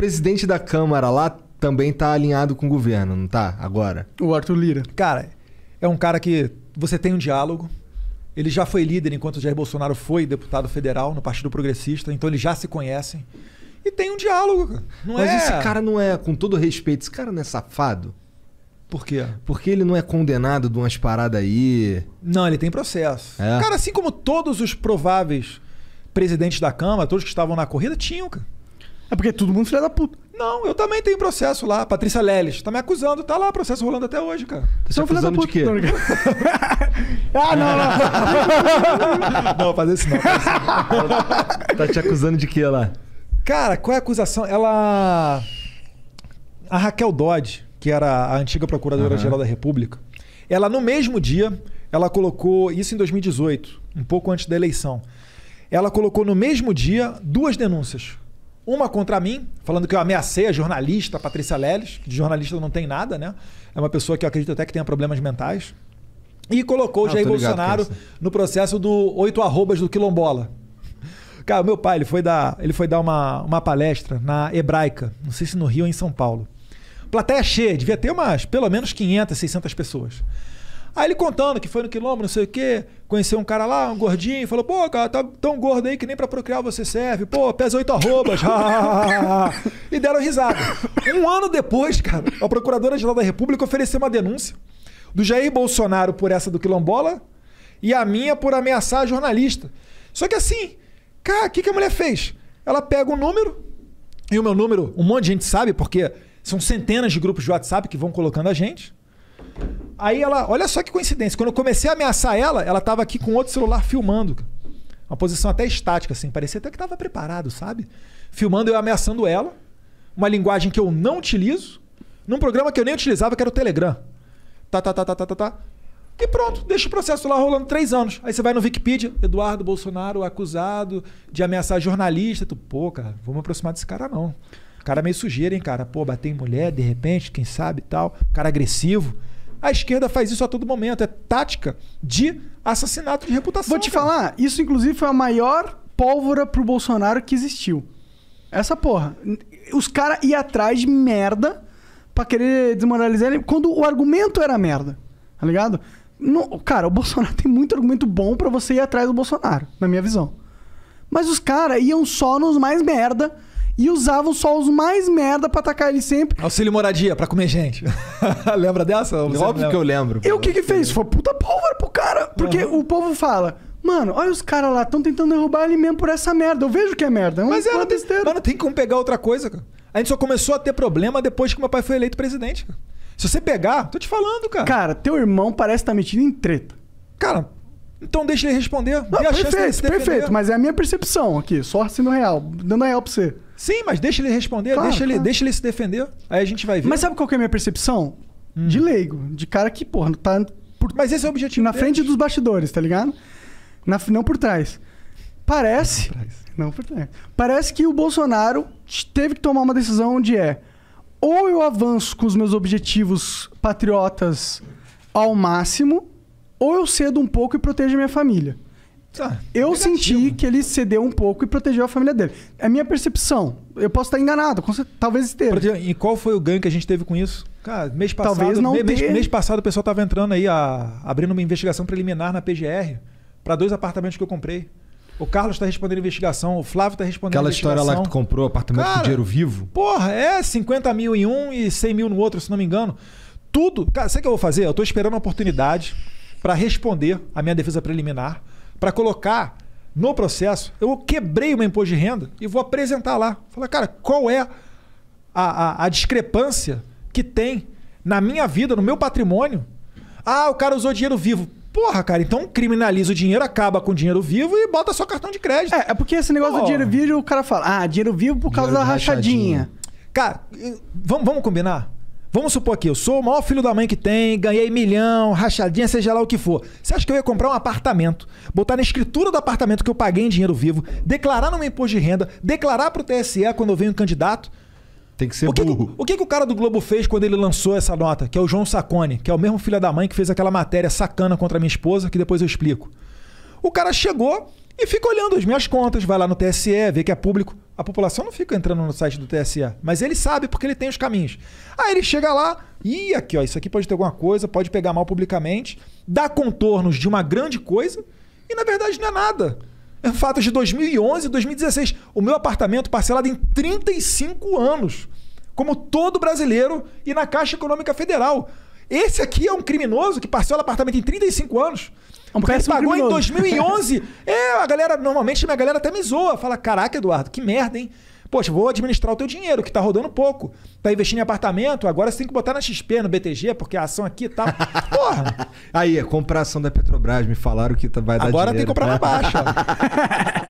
presidente da Câmara lá também tá alinhado com o governo, não tá? Agora. O Arthur Lira. Cara, é um cara que você tem um diálogo. Ele já foi líder enquanto o Jair Bolsonaro foi deputado federal no Partido Progressista, então eles já se conhecem. E tem um diálogo. Não Mas é... esse cara não é, com todo respeito, esse cara não é safado? Por quê? Porque ele não é condenado de umas paradas aí. Não, ele tem processo. É? Cara, assim como todos os prováveis presidentes da Câmara, todos que estavam na corrida, tinham, cara. É porque todo mundo é filha da puta. Não, eu também tenho processo lá. Patrícia Leles tá me acusando. Tá lá, processo rolando até hoje, cara. Tá se acusando de quê? ah, não, não. não, fazer isso não. tá te acusando de quê lá? Cara, qual é a acusação? Ela... A Raquel Dodge, que era a antiga Procuradora-Geral uhum. da República, ela no mesmo dia, ela colocou, isso em 2018, um pouco antes da eleição, ela colocou no mesmo dia duas denúncias uma contra mim, falando que eu ameacei a jornalista Patrícia Leles, de jornalista não tem nada, né? É uma pessoa que eu acredito até que tenha problemas mentais. E colocou ah, Jair Bolsonaro no processo do oito arrobas do quilombola. Cara, meu pai, ele foi dar, ele foi dar uma, uma palestra na Hebraica, não sei se no Rio ou em São Paulo. Plateia cheia, devia ter umas pelo menos 500, 600 pessoas. Aí ele contando que foi no quilombo, não sei o quê, conheceu um cara lá, um gordinho, falou, pô, cara, tá tão gordo aí que nem pra procriar você serve, pô, pesa oito arrobas. e deram risada. Um ano depois, cara, a Procuradora-Geral da República ofereceu uma denúncia do Jair Bolsonaro por essa do quilombola e a minha por ameaçar a jornalista. Só que assim, cara, o que, que a mulher fez? Ela pega o um número, e o meu número, um monte de gente sabe, porque são centenas de grupos de WhatsApp que vão colocando a gente. Aí ela, olha só que coincidência. Quando eu comecei a ameaçar ela, ela tava aqui com outro celular filmando. Uma posição até estática, assim. Parecia até que tava preparado, sabe? Filmando eu ameaçando ela. Uma linguagem que eu não utilizo. Num programa que eu nem utilizava, que era o Telegram. Tá, tá, tá, tá, tá, tá, tá. E pronto, deixa o processo lá rolando três anos. Aí você vai no Wikipedia, Eduardo Bolsonaro acusado de ameaçar jornalista. Tu, pô, cara, vou me aproximar desse cara não. O cara meio sujeira, hein, cara? Pô, bater em mulher, de repente, quem sabe e tal. Cara agressivo. A esquerda faz isso a todo momento. É tática de assassinato de reputação. Vou te cara. falar, isso inclusive foi a maior pólvora pro Bolsonaro que existiu. Essa porra. Os caras iam atrás de merda pra querer desmoralizar ele quando o argumento era merda. Tá ligado? não cara, o Bolsonaro tem muito argumento bom para você ir atrás do Bolsonaro, na minha visão. Mas os caras iam só nos mais merda e usavam só os mais merda pra atacar ele sempre. Auxílio moradia, pra comer gente. Lembra dessa? Você Óbvio que eu lembro. E o que que fez? Foi puta pólvora pro cara. Porque uhum. o povo fala... Mano, olha os caras lá, estão tentando derrubar ele mesmo por essa merda. Eu vejo que é merda. É mas É uma era besteira. Mano, tem como pegar outra coisa, cara. A gente só começou a ter problema depois que meu pai foi eleito presidente, cara. Se você pegar, tô te falando, cara. Cara, teu irmão parece estar tá metido em treta. Cara, então deixa ele responder. Não, perfeito, perfeito, mas é a minha percepção aqui, só sendo real, dando real pra você. Sim, mas deixa ele responder, claro, deixa, ele, deixa ele se defender. Aí a gente vai ver. Mas sabe qual que é a minha percepção? Hum. De leigo, de cara que, porra, tá. Por... Mas esse é o objetivo. Na deles. frente dos bastidores, tá ligado? Na, não por trás. Parece. Não por trás. Parece que o Bolsonaro teve que tomar uma decisão onde é. Ou eu avanço com os meus objetivos patriotas ao máximo, ou eu cedo um pouco e protejo minha família. Tá. eu senti que ele cedeu um pouco e protegeu a família dele. É minha percepção. Eu posso estar enganado, talvez esteja. E qual foi o ganho que a gente teve com isso? Cara, mês passado, talvez não mês, mês passado o pessoal estava entrando aí, a, abrindo uma investigação preliminar na PGR para dois apartamentos que eu comprei. O Carlos está respondendo investigação, o Flávio está respondendo Aquela investigação. Aquela história lá que tu comprou apartamento Cara, com dinheiro vivo? Porra, é 50 mil em um e 100 mil no outro, se não me engano. Tudo. Cara, sabe o que eu vou fazer? Eu estou esperando a oportunidade para responder a minha defesa preliminar para colocar no processo. Eu quebrei o meu imposto de renda e vou apresentar lá. Falar, cara, qual é a, a, a discrepância que tem na minha vida, no meu patrimônio? Ah, o cara usou dinheiro vivo. Porra, cara, então criminaliza o dinheiro, acaba com o dinheiro vivo e bota só cartão de crédito. É, é porque esse negócio Porra. do dinheiro vivo, o cara fala, ah, dinheiro vivo por causa dinheiro da rachadinha. rachadinha. Cara, vamos, vamos combinar? Vamos supor aqui, eu sou o maior filho da mãe que tem, ganhei milhão, rachadinha, seja lá o que for. Você acha que eu ia comprar um apartamento, botar na escritura do apartamento que eu paguei em dinheiro vivo, declarar no meu imposto de renda, declarar pro TSE quando eu venho candidato? Tem que ser o que burro. Que, o que, que o cara do Globo fez quando ele lançou essa nota? Que é o João Sacone, que é o mesmo filho da mãe que fez aquela matéria sacana contra a minha esposa, que depois eu explico. O cara chegou e fica olhando as minhas contas, vai lá no TSE, vê que é público. A população não fica entrando no site do TSE, mas ele sabe porque ele tem os caminhos. Aí ele chega lá, e aqui, ó, isso aqui pode ter alguma coisa, pode pegar mal publicamente, dá contornos de uma grande coisa e na verdade não é nada. É fato de 2011 2016. O meu apartamento parcelado em 35 anos, como todo brasileiro e na Caixa Econômica Federal. Esse aqui é um criminoso que parcela apartamento em 35 anos. É um Porque ele pagou criminoso. em 2011. é, a galera, normalmente minha galera até me zoa. Fala, caraca, Eduardo, que merda, hein? Poxa, vou administrar o teu dinheiro, que tá rodando pouco. Tá investindo em apartamento, agora você tem que botar na XP, no BTG, porque a ação aqui tá. Porra! Aí, comprar ação da Petrobras, me falaram que tá- vai dar agora dinheiro. Agora tem que comprar na baixa.